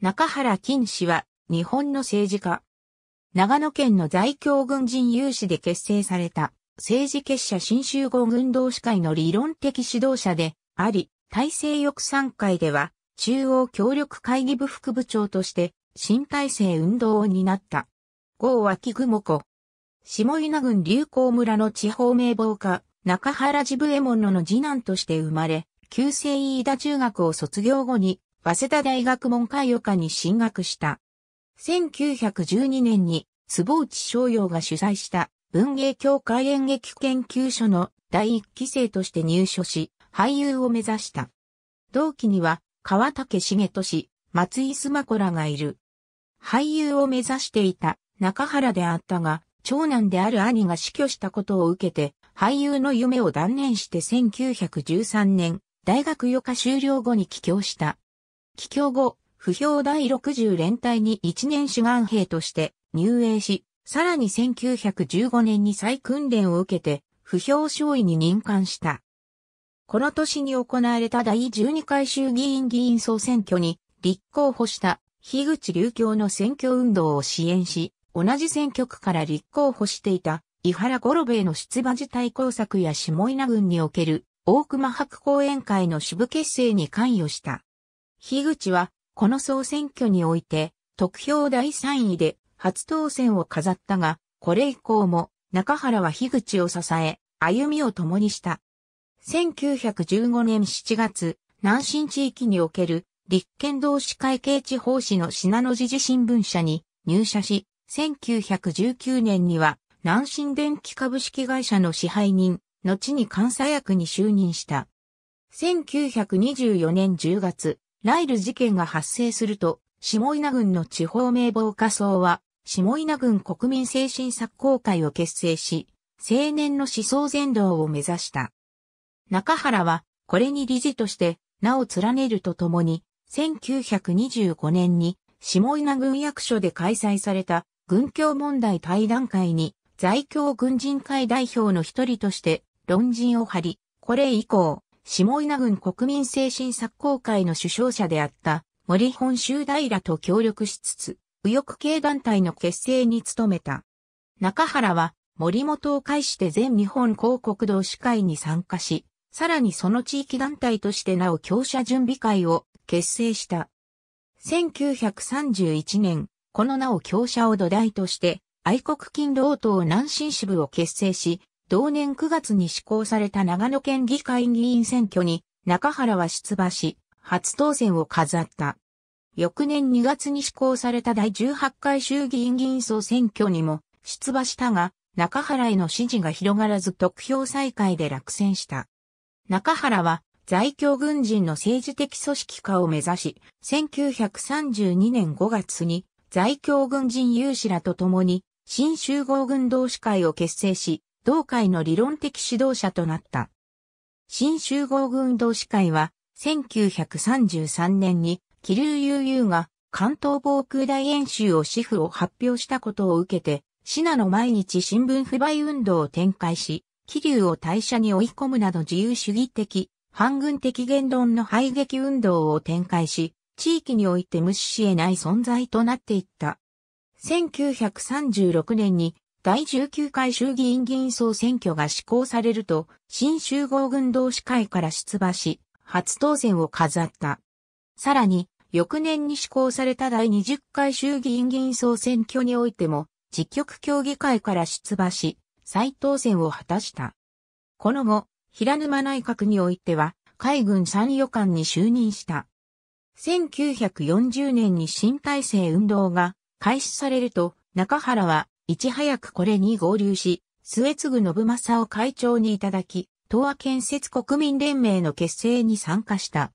中原金氏は、日本の政治家。長野県の在京軍人有志で結成された、政治結社新集合軍同士会の理論的指導者で、あり、大政翼賛会では、中央協力会議部副部長として、新体制運動を担った。郷脇雲子。下稲郡流行村の地方名簿家、中原治部衛門の次男として生まれ、旧姓飯田中学を卒業後に早稲田大学文科予科に進学した。1912年に坪内商用が主催した文芸協会演劇研究所の第一期生として入所し、俳優を目指した。同期には川竹茂俊、松井須磨子らがいる。俳優を目指していた中原であったが、長男である兄が死去したことを受けて、俳優の夢を断念して1913年、大学予科終了後に帰郷した。帰郷後、不評第60連隊に1年志願兵として入営し、さらに1915年に再訓練を受けて、不評少尉に任官した。この年に行われた第12回衆議院議員総選挙に立候補した樋口流教の選挙運動を支援し、同じ選挙区から立候補していた伊原五郎兵衛の出馬自体工作や下稲郡における大熊白公演会の支部結成に関与した。樋口は、この総選挙において、得票第3位で初当選を飾ったが、これ以降も中原は樋口を支え、歩みを共にした。1915年7月、南進地域における立憲同志会計地方紙の品の時事新聞社に入社し、1919年には南進電気株式会社の支配人、後に監査役に就任した。1924年10月、ライル事件が発生すると、下稲郡の地方名簿仮想は、下稲郡国民精神作工会を結成し、青年の思想全道を目指した。中原は、これに理事として、名を連ねるとともに、1925年に、下稲郡役所で開催された、軍教問題対談会に、在京軍人会代表の一人として、論陣を張り、これ以降、下稲郡国民精神作校会の主相者であった森本修平と協力しつつ、右翼系団体の結成に努めた。中原は森本を介して全日本広告同士会に参加し、さらにその地域団体としてなお強者準備会を結成した。1931年、このなお強者を土台として、愛国勤労党南進支部を結成し、同年9月に施行された長野県議会議員選挙に中原は出馬し、初当選を飾った。翌年2月に施行された第18回衆議院議員総選挙にも出馬したが、中原への支持が広がらず得票再開で落選した。中原は在京軍人の政治的組織化を目指し、1932年5月に在京軍人有志らと共に新集合軍同士会を結成し、同会の理論的指導者となった。新集合軍同士会は、1933年に、桐生悠々が関東防空大演習を支付を発表したことを受けて、シナの毎日新聞不買運動を展開し、桐生を退社に追い込むなど自由主義的、反軍的言論の排撃運動を展開し、地域において無視し得ない存在となっていった。1936年に第19回衆議院議員総選挙が施行されると、新集合軍同士会から出馬し、初当選を飾った。さらに、翌年に施行された第20回衆議院議員総選挙においても、実局協議会から出馬し、再当選を果たした。この後、平沼内閣においては、海軍参与官に就任した。1940年に新体制運動が開始されると、中原はいち早くこれに合流し、末継信正を会長にいただき、東亜建設国民連盟の結成に参加した。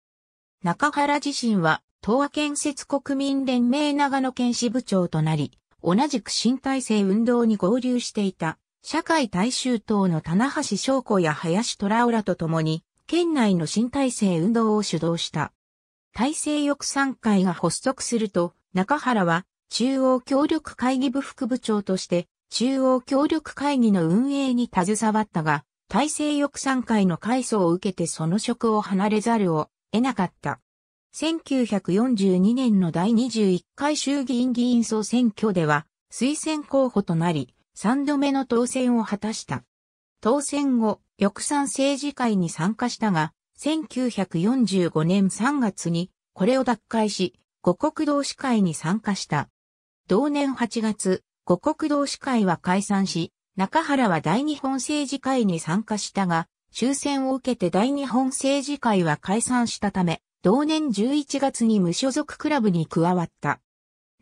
中原自身は、東亜建設国民連盟長野県支部長となり、同じく新体制運動に合流していた、社会大衆党の棚橋翔子や林虎浦と共に、県内の新体制運動を主導した。体制翼3会が発足すると、中原は中央協力会議部副部長として、中央協力会議の運営に携わったが、大西翼賛会の改装を受けてその職を離れざるを得なかった。1942年の第21回衆議院議員総選挙では推薦候補となり、3度目の当選を果たした。当選後、翼賛政治会に参加したが、1945年3月にこれを脱会し、五国同志会に参加した。同年8月、五国同士会は解散し、中原は大日本政治会に参加したが、終戦を受けて大日本政治会は解散したため、同年11月に無所属クラブに加わった。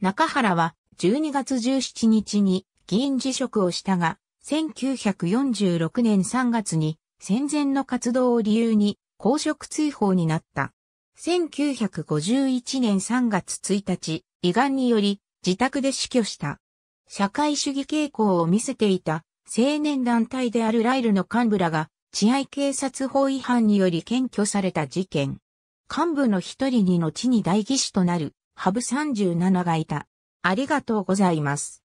中原は12月17日に議員辞職をしたが、1946年3月に戦前の活動を理由に公職追放になった。1951年3月1日、胃がんにより自宅で死去した。社会主義傾向を見せていた青年団体であるライルの幹部らが治安警察法違反により検挙された事件。幹部の一人に後に代議士となる、ハブ37がいた。ありがとうございます。